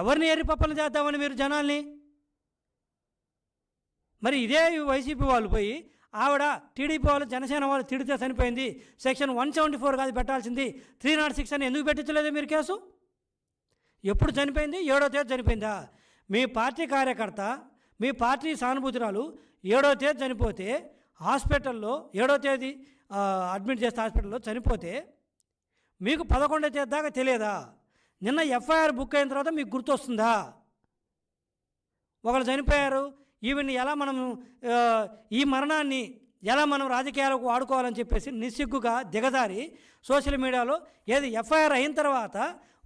ఎవరిని ఎరిపప్పలు చేద్దామని మీరు జనాల్ని మరి ఇదే వైసీపీ వాళ్ళు పోయి ఆవిడ టీడీపీ వాళ్ళు జనసేన వాళ్ళు తిడితే చనిపోయింది సెక్షన్ వన్ సెవెంటీ ఫోర్ కాదు పెట్టాల్సింది త్రీ నాట్ సిక్స్ అని ఎందుకు పెట్టించలేదు మీరు కేసు ఎప్పుడు చనిపోయింది ఏడో తేదీ చనిపోయిందా మీ పార్టీ కార్యకర్త మీ పార్టీ సానుభూతురాలు ఏడో తేదీ చనిపోతే హాస్పిటల్లో ఏడో తేదీ అడ్మిట్ చేస్తే హాస్పిటల్లో చనిపోతే మీకు పదకొండో తేదీ దాకా తెలియదా నిన్న ఎఫ్ఐఆర్ బుక్ అయిన తర్వాత మీకు గుర్తొస్తుందా ఒకళ్ళు చనిపోయారు ఈవెన్ ఎలా మనం ఈ మరణాన్ని ఎలా మనం రాజకీయాలకు వాడుకోవాలని చెప్పేసి నిస్సిగ్గుగా దిగజారి సోషల్ మీడియాలో ఏది ఎఫ్ఐఆర్ అయిన తర్వాత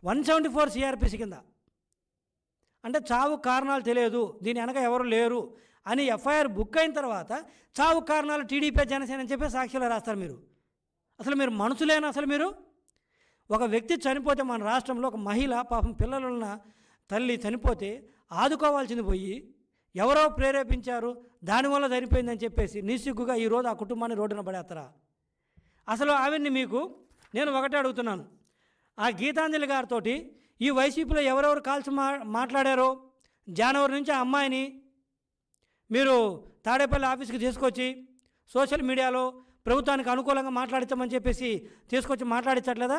వన్ సెవెంటీ ఫోర్ సిఆర్పిసి కింద అంటే చావు కారణాలు తెలియదు దీని వెనక ఎవరు లేరు అని ఎఫ్ఐఆర్ బుక్ అయిన తర్వాత చావు కారణాలు టీడీపీ జనసేన అని చెప్పి సాక్షిలో రాస్తారు మీరు అసలు మీరు మనసులేనా అసలు మీరు ఒక వ్యక్తి చనిపోతే మన రాష్ట్రంలో ఒక మహిళ పాపం పిల్లలున్న తల్లి చనిపోతే ఆదుకోవాల్సింది పోయి ఎవరో ప్రేరేపించారు దానివల్ల చనిపోయిందని చెప్పేసి నిస్సిగ్గుగా ఈరోజు ఆ కుటుంబాన్ని రోడ్డున పడేస్తారా అసలు ఆవిడ్ని మీకు నేను ఒకటే అడుగుతున్నాను ఆ గీతాంజలి గారితో ఈ వైసీపీలో ఎవరెవరు కాల్సి మా మాట్లాడారో జానవరి నుంచి ఆ అమ్మాయిని మీరు తాడేపల్లి ఆఫీస్కి తీసుకొచ్చి సోషల్ మీడియాలో ప్రభుత్వానికి అనుకూలంగా మాట్లాడిస్తామని చెప్పేసి తీసుకొచ్చి మాట్లాడించట్లేదా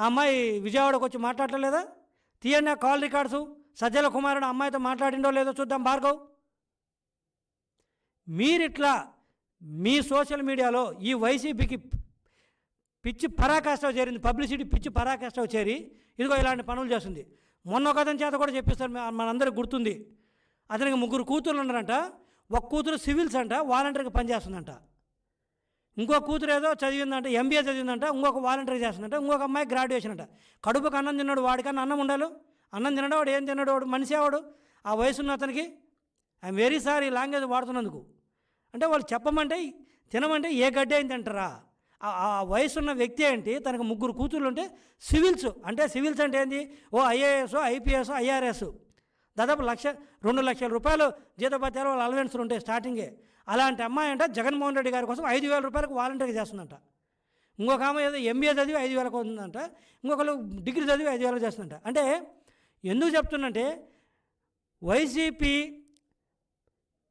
ఆ అమ్మాయి విజయవాడకు వచ్చి మాట్లాడలేదా తీయండి ఆ కాల్ రికార్డ్స్ సజ్జల కుమార్ అమ్మాయితో మాట్లాడిండో లేదో చూద్దాం భార్గవ్ మీరిట్లా మీ సోషల్ మీడియాలో ఈ వైసీపీకి పిచ్చి పరాకాష్ట చేరింది పబ్లిసిటీ పిచ్చి పరాకాష్ట చేరి ఇదిగో ఇలాంటి పనులు చేస్తుంది మొన్న ఒక అతని చేత కూడా చెప్పిస్తారు మనందరికి గుర్తుంది అతనికి ముగ్గురు కూతురు ఉన్నారంట ఒక కూతురు సివిల్స్ అంట వాలంటీర్గా పనిచేస్తుందంట ఇంకో కూతురు ఏదో చదివిందంట ఎంబీఏ చదివిందంట ఇంకొక వాలంటీర్ చేస్తుందంట ఇంకొక అమ్మాయి గ్రాడ్యుయేషన్ అంట కడుపుకి అన్నం తిన్నాడు వాడికన్నా అన్నం ఉండాలి అన్నం వాడు ఏం వాడు మనిషి ఆవాడు ఆ వయసు ఉన్న అతనికి ఐఎమ్ వెరీ సారీ లాంగ్వేజ్ వాడుతున్నందుకు అంటే వాళ్ళు చెప్పమంటే తినమంటే ఏ గడ్డి అయింది అంటారా ఆ వయసు ఉన్న వ్యక్తి ఏంటి తనకు ముగ్గురు కూతుర్లు ఉంటే సివిల్స్ అంటే సివిల్స్ అంటే ఏంటి ఓ ఐఏఎస్ ఐపీఎస్ ఐఆర్ఎస్ దాదాపు లక్ష రెండు లక్షల రూపాయలు జీతభత్యాలు వాళ్ళు అలవెన్స్లు ఉంటాయి స్టార్టింగే అలాంటి అమ్మాయి అంట జగన్మోహన్ రెడ్డి గారి కోసం ఐదు వేల రూపాయలకు వాలంటీర్గా చేస్తుందంట ఇంకొక ఆమె ఏదో ఎంబీఏ చదివి ఐదు వేలకు ఉందంట ఇంకొకరు డిగ్రీ చదివి ఐదు వేలకు చేస్తుందంట అంటే ఎందుకు చెప్తుందంటే వైసీపీ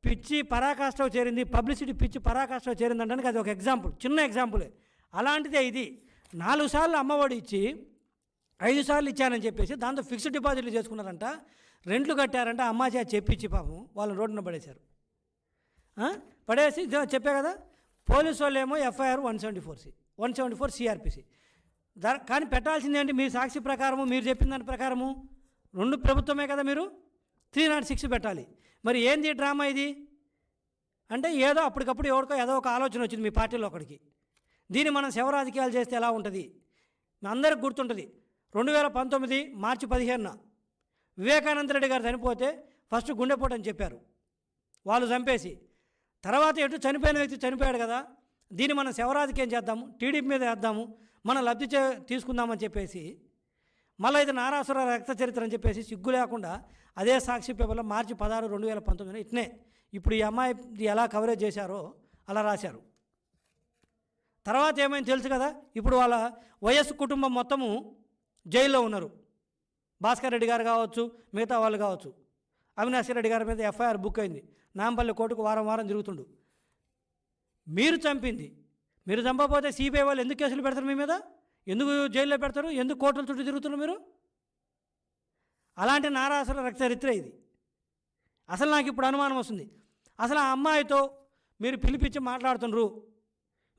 పిచ్చి పరాకాష్టలో చేరింది పబ్లిసిటీ పిచ్చి పరాకాష్టలో చేరిందంటానికి అది ఒక ఎగ్జాంపుల్ చిన్న ఎగ్జాంపులే అలాంటిదే ఇది నాలుగు సార్లు అమ్మఒడి ఇచ్చి ఐదు సార్లు ఇచ్చానని చెప్పేసి దాంతో ఫిక్స్డ్ డిపాజిట్లు చేసుకున్నారంట రెంట్లు కట్టారంట అమ్మాయి చెప్పించి పాపం వాళ్ళని రోడ్డున పడేశారు పడేసి చెప్పే కదా పోలీసు వాళ్ళు ఏమో FIR one seventy four C one seventy four CrPC ధర కానీ పెట్టాల్సింది ఏంటి మీ సాక్షి ప్రకారము మీరు చెప్పిన దాని ప్రకారము రెండు ప్రభుత్వమే కదా మీరు త్రీ నాట్ సిక్స్ పెట్టాలి మరి ఏంది డ్రామా ఇది అంటే ఏదో అప్పటికప్పుడు ఎవరికో ఏదో ఒక ఆలోచన వచ్చింది మీ పార్టీలో ఒకడికి దీన్ని మనం శవ రాజకీయాలు చేస్తే ఎలా ఉంటుంది అందరికి గుర్తుంటుంది రెండు వేల పంతొమ్మిది మార్చి పదిహేనున వివేకానంద రెడ్డి గారు చనిపోతే ఫస్ట్ గుండెపోటు అని చెప్పారు వాళ్ళు చంపేసి తర్వాత ఎటు చనిపోయిన వ్యక్తి చనిపోయాడు కదా దీన్ని మనం ఏం చేద్దాము టీడీపీ మీద వేద్దాము మనం లబ్ధి చే తీసుకుందామని చెప్పేసి మళ్ళీ ఇది నారాసుర రక్త చరిత్ర అని చెప్పేసి సిగ్గు లేకుండా అదే సాక్షి పేపర్లో మార్చి పదహారు రెండు వేల పంతొమ్మిది ఇట్నే ఇప్పుడు ఈ అమ్మాయి ఎలా కవరేజ్ చేశారో అలా రాశారు తర్వాత ఏమైంది తెలుసు కదా ఇప్పుడు వాళ్ళ వయస్సు కుటుంబం మొత్తము జైల్లో ఉన్నారు భాస్కర్ రెడ్డి గారు కావచ్చు మిగతా వాళ్ళు కావచ్చు అవినాష్ రెడ్డి గారి మీద ఎఫ్ఐఆర్ బుక్ అయింది నాంపల్లి కోర్టుకు వారం వారం జరుగుతుండు మీరు చంపింది మీరు చంపకపోతే సిబిఐ వాళ్ళు ఎందుకు కేసులు పెడతారు మీ మీద ఎందుకు జైల్లో పెడతారు ఎందుకు కోర్టుల చుట్టూ తిరుగుతున్నారు మీరు అలాంటి నారాసుల రక్తచరిత్ర ఇది అసలు నాకు ఇప్పుడు అనుమానం వస్తుంది అసలు ఆ అమ్మాయితో మీరు పిలిపించి మాట్లాడుతుండ్రు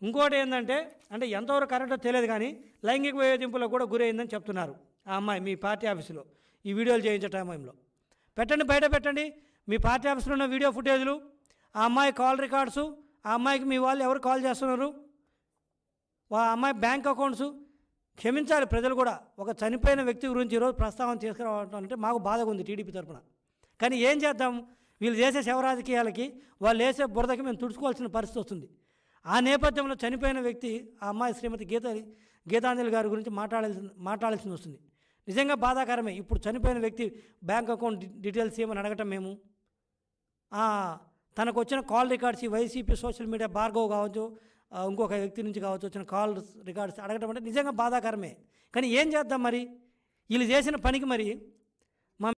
ఇంకోటి ఏంటంటే అంటే ఎంతవరకు కరెక్టో తెలియదు కానీ లైంగిక వేధింపులకు కూడా గురైందని చెప్తున్నారు ఆ అమ్మాయి మీ పార్టీ ఆఫీసులో ఈ వీడియోలు చేయించే టైంలో పెట్టండి బయట పెట్టండి మీ పార్టీ ఆఫీస్లో ఉన్న వీడియో ఫుటేజ్లు ఆ అమ్మాయి కాల్ రికార్డ్స్ ఆ అమ్మాయికి మీ వాళ్ళు ఎవరు కాల్ చేస్తున్నారు ఆ అమ్మాయి బ్యాంక్ అకౌంట్స్ క్షమించాలి ప్రజలు కూడా ఒక చనిపోయిన వ్యక్తి గురించి ఈరోజు ప్రస్తావన తీసుకురావడం అంటే మాకు బాధగా ఉంది టీడీపీ తరఫున కానీ ఏం చేద్దాం వీళ్ళు చేసే శివరాజకీయాలకి వాళ్ళు వేసే బురదకి మేము తుడుచుకోవాల్సిన పరిస్థితి వస్తుంది ఆ నేపథ్యంలో చనిపోయిన వ్యక్తి ఆ అమ్మాయి శ్రీమతి గీత గీతాంజలి గారి గురించి మాట్లాడాల్సి మాట్లాడాల్సి వస్తుంది నిజంగా బాధాకరమే ఇప్పుడు చనిపోయిన వ్యక్తి బ్యాంక్ అకౌంట్ డీటెయిల్స్ ఏమని అడగటం మేము తనకు వచ్చిన కాల్ రికార్డ్స్ ఈ వైసీపీ సోషల్ మీడియా భార్గవ్ కావచ్చు ఇంకొక వ్యక్తి నుంచి కావచ్చు వచ్చిన కాల్ రికార్డ్స్ అడగడం అంటే నిజంగా బాధాకరమే కానీ ఏం చేద్దాం మరి వీళ్ళు చేసిన పనికి మరి